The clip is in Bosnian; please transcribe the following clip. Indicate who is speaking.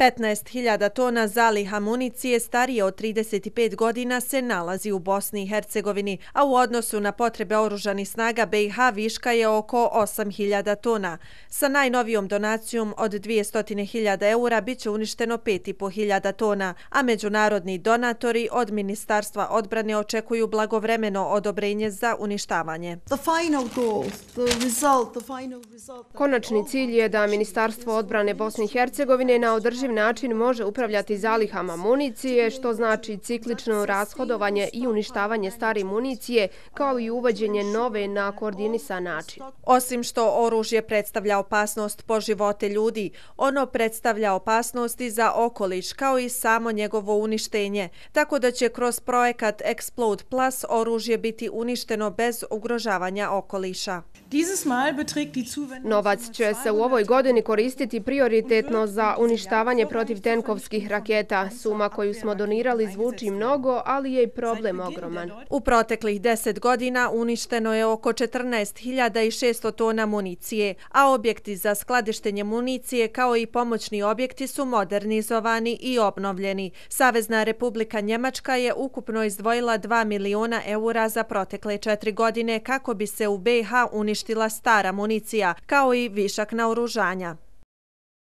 Speaker 1: 15.000 tona zaliha municije starije od 35 godina se nalazi u Bosni i Hercegovini, a u odnosu na potrebe oružani snaga BiH viška je oko 8.000 tona. Sa najnovijom donacijom od 200.000 eura bit će uništeno 5.500 tona, a međunarodni donatori od Ministarstva odbrane očekuju blagovremeno odobrenje za uništavanje.
Speaker 2: Konačni cilj je da Ministarstvo odbrane Bosni i Hercegovine na održivu održiv način može upravljati zalihama municije, što znači ciklično rashodovanje i uništavanje stari municije, kao i uvođenje nove na koordinisan način.
Speaker 1: Osim što oružje predstavlja opasnost po živote ljudi, ono predstavlja opasnosti za okoliš, kao i samo njegovo uništenje, tako da će kroz projekat Explode Plus oružje biti uništeno bez ugrožavanja okoliša.
Speaker 2: Novac će se u ovoj godini koristiti prioritetno za uništavanje protiv tenkovskih raketa. Suma koju smo donirali zvuči mnogo, ali je i znači,
Speaker 1: problem ogroman. U proteklih deset godina uništeno je oko 14.600 tona municije, a objekti za skladištenje municije kao i pomoćni objekti su modernizovani i obnovljeni. Savezna Republika Njemačka je ukupno izdvojila 2 miliona eura za protekle četiri godine kako bi se u BiH uništavali uništila stara municija, kao i višak na oružanja.